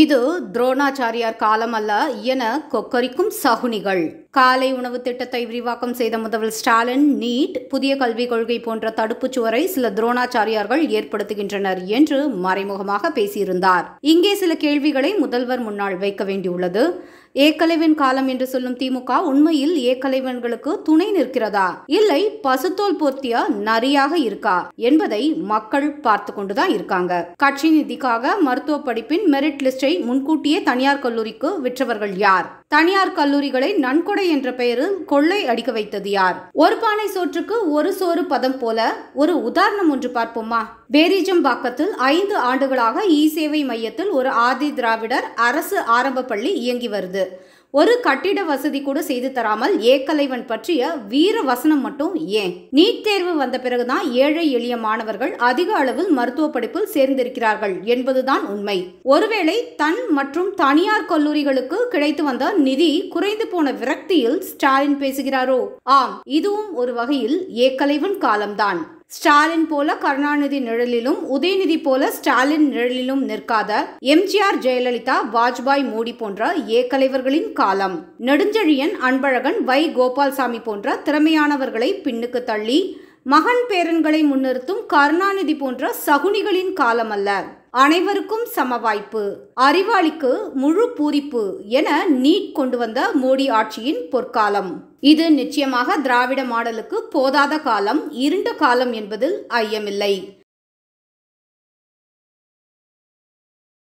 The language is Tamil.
இது துரோணாச்சாரியார் காலம் அல்ல என கொக்கரிக்கும் சகுனிகள் காலை உணவு திட்டத்தை விரிவாக்கம் செய்த முதல்வர் ஸ்டாலின் நீட் புதிய கல்விக் கொள்கை போன்ற தடுப்புச் சுவரை சில துரோணாச்சாரியார்கள் ஏற்படுத்துகின்றனர் என்று மறைமுகமாக பேசியிருந்தார் இங்கே சில கேள்விகளை முதல்வர் முன்னால் வைக்க வேண்டியுள்ளது ஏக்கலைவன் காலம் என்று சொல்லும் திமுக உண்மையில் ஏக்கலைவன்களுக்கு துணை நிற்கிறதா இல்லை பசுத்தோல் போர்த்திய நரியாக இருக்கா என்பதை மக்கள் பார்த்து கொண்டுதான் இருக்காங்க கட்சி நிதிக்காக மருத்துவ படிப்பின் மெரிட் லிஸ்டை முன்கூட்டியே தனியார் கல்லூரிக்கு விற்றவர்கள் யார் தனியார் கல்லூரிகளை நன்கொடை என்ற பெயரில் கொள்ளை அடிக்க வைத்தது யார் ஒரு பானை சோற்றுக்கு ஒரு சோறு பதம் போல ஒரு உதாரணம் ஒன்று பார்ப்போமா பேரிஜம்பாக்கத்தில் ஐந்து ஆண்டுகளாக இ சேவை மையத்தில் ஒரு ஆதி திராவிடர் அரசு ஆரம்ப பள்ளி இயங்கி வருது ஒரு கட்டிட வசதி கூட செய்து தராமல் ஏக்கலைவன் பற்றிய வீர வசனம் மட்டும் ஏன் நீட் தேர்வு வந்த பிறகுதான் ஏழை எளிய மாணவர்கள் அதிக அளவில் மருத்துவ படிப்பில் சேர்ந்திருக்கிறார்கள் என்பதுதான் உண்மை ஒருவேளை தன் மற்றும் தனியார் கல்லூரிகளுக்கு கிடைத்து வந்த நிதி குறைந்து போன விரக்தியில் ஸ்டாலின் பேசுகிறாரோ ஆம் இதுவும் ஒரு வகையில் ஏக்கலைவன் காலம்தான் ஸ்டாலின் போல கருணாநிதி நிழலிலும் உதயநிதி போல ஸ்டாலின் நிழலிலும் நிற்காத எம்ஜிஆர் ஜெயலலிதா வாஜ்பாய் மோடி போன்ற ஏக்கலைவர்களின் காலம் நெடுஞ்செழியன் அன்பழகன் வை கோபால்சாமி போன்ற திறமையானவர்களை பின்னுக்கு தள்ளி மகன் பேரன்களை முன்னிறுத்தும் கருணாநிதி போன்ற சகுனிகளின் காலமல்ல அனைவருக்கும் சம வாய்ப்பு அறிவாளிக்கு முழு பூரிப்பு என நீட் கொண்டு வந்த மோடி ஆட்சியின் பொற்காலம் இது நிச்சயமாக திராவிட மாடலுக்கு போதாத காலம் இருண்ட காலம் என்பதில் ஐயமில்லை